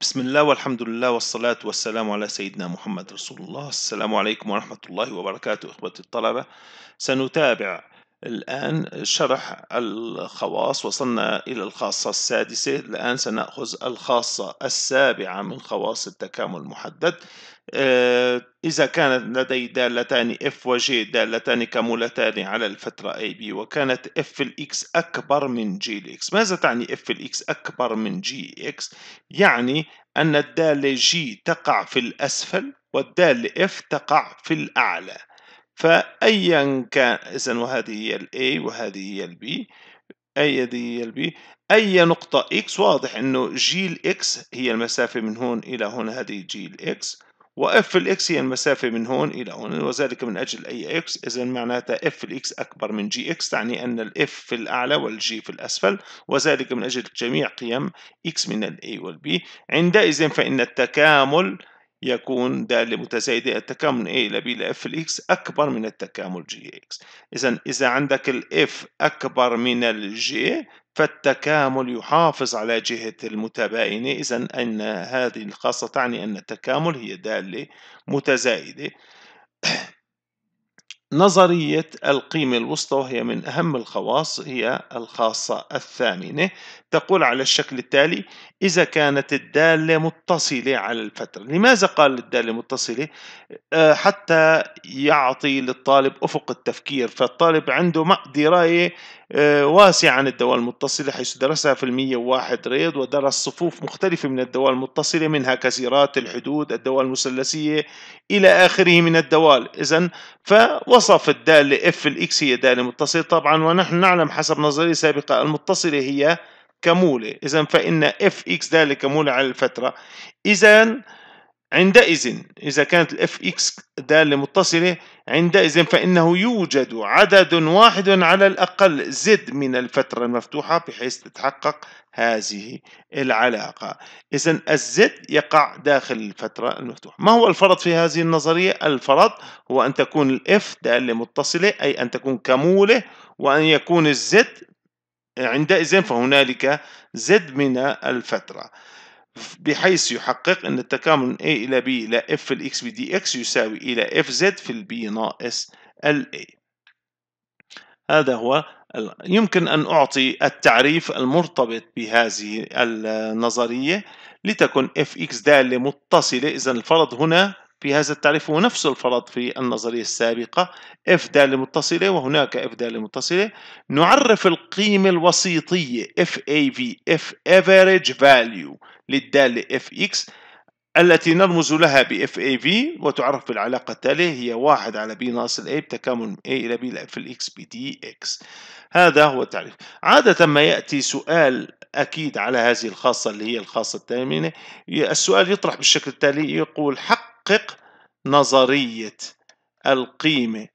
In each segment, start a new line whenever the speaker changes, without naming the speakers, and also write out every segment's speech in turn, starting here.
بسم الله والحمد لله والصلاة والسلام على سيدنا محمد رسول الله السلام عليكم ورحمة الله وبركاته إخوتي الطلبة سنتابع الآن شرح الخواص وصلنا إلى الخاصة السادسة الآن سنأخذ الخاصة السابعة من خواص التكامل المحدد إذا كانت لدي دالتان F و J دالتان كامولتان على الفترة AB وكانت F الإكس أكبر من G الإكس ماذا تعني F الإكس أكبر من G X؟ يعني أن الدالة G تقع في الأسفل والدالة F تقع في الأعلى فأيا كان إذا وهذه هي A وهذه هي B أي هي البي أي نقطة إكس واضح إنه جيل X هي المسافة من هون إلى هون هذه جيل X وإف الإكس هي المسافة من هون إلى هون وذلك من أجل أي إكس إذا معناتها إف الإكس أكبر من جي إكس تعني أن الإف في الأعلى والجي في الأسفل وذلك من أجل جميع قيم إكس من الأي والبي عندئذ فإن التكامل يكون دالة متزايدة التكامل A إلى B إلى F الإكس أكبر من التكامل G إكس إذا إذا عندك الإف أكبر من الجي فالتكامل يحافظ على جهة المتباينة إذا أن هذه الخاصة تعني أن التكامل هي دالة متزايدة نظرية القيمة الوسطى وهي من أهم الخواص هي الخاصة الثامنة تقول على الشكل التالي إذا كانت الدالة متصلة على الفترة لماذا قال الدالة متصلة؟ آه، حتى يعطي للطالب أفق التفكير فالطالب عنده دراية آه، واسعة عن الدوال المتصلة حيث درسها في المية واحد ريض ودرس صفوف مختلفة من الدوال المتصلة منها كثيرات الحدود الدوال المثلثية إلى آخره من الدوال إذا فوصف الدالة اف الاكس هي دالة متصلة طبعا ونحن نعلم حسب نظرية سابقة المتصلة هي كمولة إذا فإن اف اكس ذلك مولة على الفترة إذا عندئذ إذا كانت الاف اكس دالة متصلة عندئذ فإنه يوجد عدد واحد على الأقل زد من الفترة المفتوحة بحيث تتحقق هذه العلاقة إذا الزد يقع داخل الفترة المفتوحة ما هو الفرض في هذه النظرية؟ الفرض هو أن تكون الاف دالة متصلة أي أن تكون كمولة وأن يكون الزد عندئذ فهنالك زد من الفترة بحيث يحقق أن التكامل من A إلى B إلى F الإكس بي دي إكس يساوي إلى F زد في ال B ناقص ال A هذا هو يمكن أن أعطي التعريف المرتبط بهذه النظرية لتكن f x دالة متصلة إذا الفرض هنا في هذا التعريف هو نفس الفرض في النظرية السابقة F دالة متصلة وهناك F دالة متصلة نعرف القيمة الوسيطية FAV F average value للدالة FX التي نرمز لها ب FAV وتعرف بالعلاقة التالية هي 1 على B ناقص A بتكامل A إلى B في X بدي إكس هذا هو التعريف عادة ما يأتي سؤال أكيد على هذه الخاصة اللي هي الخاصة الثامنة السؤال يطرح بالشكل التالي يقول حق يحقق نظرية القيمة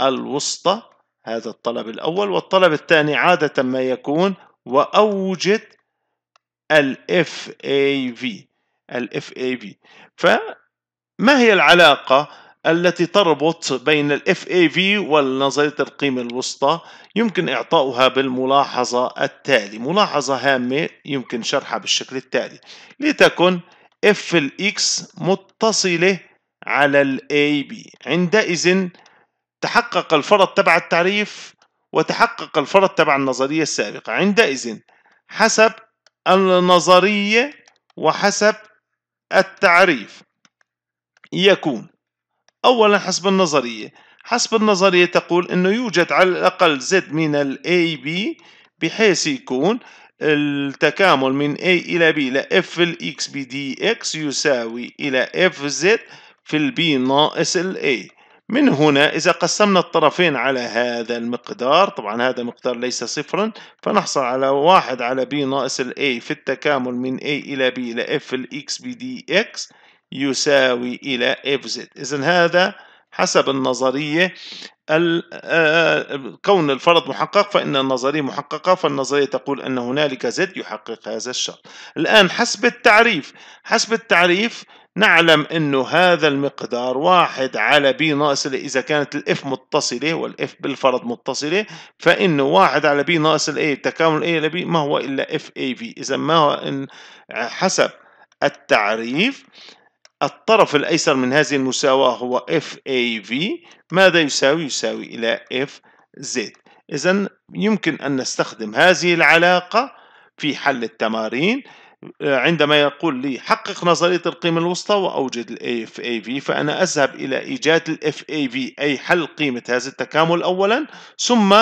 الوسطى هذا الطلب الأول والطلب الثاني عادة ما يكون وأوجد في FAV اي FAV فما هي العلاقة التي تربط بين اي FAV والنظرية القيمة الوسطى يمكن إعطاؤها بالملاحظة التالي ملاحظة هامة يمكن شرحها بالشكل التالي لتكن اف الاكس متصلة على الاي بي عندئذ تحقق الفرض تبع التعريف وتحقق الفرض تبع النظرية السابقة عندئذ حسب النظرية وحسب التعريف يكون أولا حسب النظرية حسب النظرية تقول أنه يوجد على الأقل زد من ال AB بحيث يكون التكامل من A إلى B إلى F الإكس بي دي إكس يساوي إلى F زد في البي ناقص A من هنا إذا قسمنا الطرفين على هذا المقدار طبعا هذا مقدار ليس صفرا فنحصل على واحد على B ناقص A في التكامل من A إلى B إلى F الإكس بي دي إكس يساوي إلى F زد إذا هذا حسب النظرية آه، كون الفرض محقق فإن النظرية محققة فالنظرية تقول أن هنالك زد يحقق هذا الشرط الآن حسب التعريف حسب التعريف نعلم أنه هذا المقدار واحد على بي ناقص إذا كانت الإف متصلة والإف بالفرض متصلة فإنه واحد على بي ناقص الإي تكامل الإي لبي ما هو إلا إف أي في إذا ما هو حسب التعريف الطرف الأيسر من هذه المساواة هو FAV ماذا يساوي؟ يساوي إلى FZ إذا يمكن أن نستخدم هذه العلاقة في حل التمارين آه، عندما يقول لي حقق نظرية القيمة الوسطى وأوجد الـ FAV فأنا أذهب إلى إيجاد الـ FAV أي حل قيمة هذا التكامل أولا ثم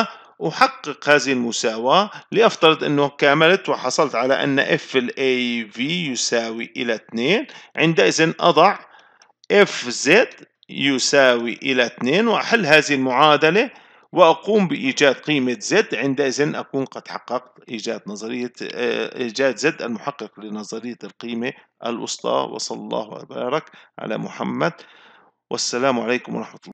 أحقق هذه المساواة لأفترض أنه كاملت وحصلت على أن F الاي في يساوي إلى 2 عندئذ أضع زد يساوي إلى 2 وأحل هذه المعادلة وأقوم بإيجاد قيمة Z عندئذ أكون قد حققت إيجاد نظرية آه، إيجاد Z المحقق لنظرية القيمة الوسطى وصلى الله وبارك على محمد والسلام عليكم ورحمة الله